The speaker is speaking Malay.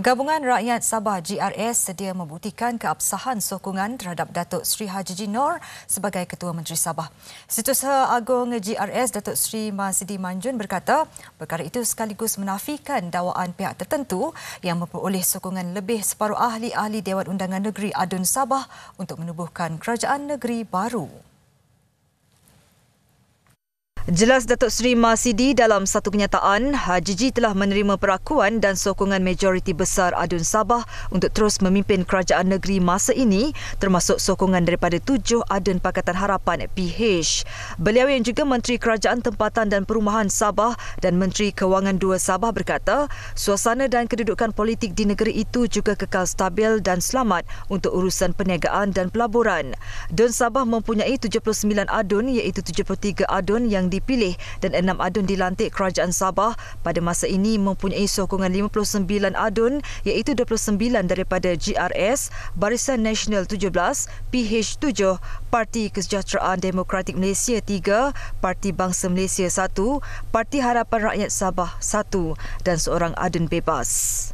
Gabungan Rakyat Sabah GRS sedia membuktikan keabsahan sokongan terhadap Datuk Sri Haji Jinor sebagai Ketua Menteri Sabah. Setiausaha Agong GRS Datuk Sri Masidi Manjun berkata, perkara itu sekaligus menafikan dakwaan pihak tertentu yang memperoleh sokongan lebih separuh ahli-ahli Dewan Undangan Negeri Adun Sabah untuk menubuhkan kerajaan negeri baru. Jelas Datuk Seri Masidi dalam satu kenyataan, Haji Jiji telah menerima perakuan dan sokongan majoriti besar ADUN Sabah untuk terus memimpin kerajaan negeri masa ini termasuk sokongan daripada tujuh ADUN Pakatan Harapan PH. Beliau yang juga Menteri Kerajaan Tempatan dan Perumahan Sabah dan Menteri Kewangan Dua Sabah berkata, suasana dan kedudukan politik di negeri itu juga kekal stabil dan selamat untuk urusan perniagaan dan pelaburan. DUN Sabah mempunyai 79 ADUN iaitu 73 ADUN yang dipilih dan enam adun dilantik Kerajaan Sabah pada masa ini mempunyai sokongan 59 adun iaitu 29 daripada GRS, Barisan Nasional 17, PH7, Parti Kesejahteraan Demokratik Malaysia 3, Parti Bangsa Malaysia 1, Parti Harapan Rakyat Sabah 1 dan seorang adun bebas.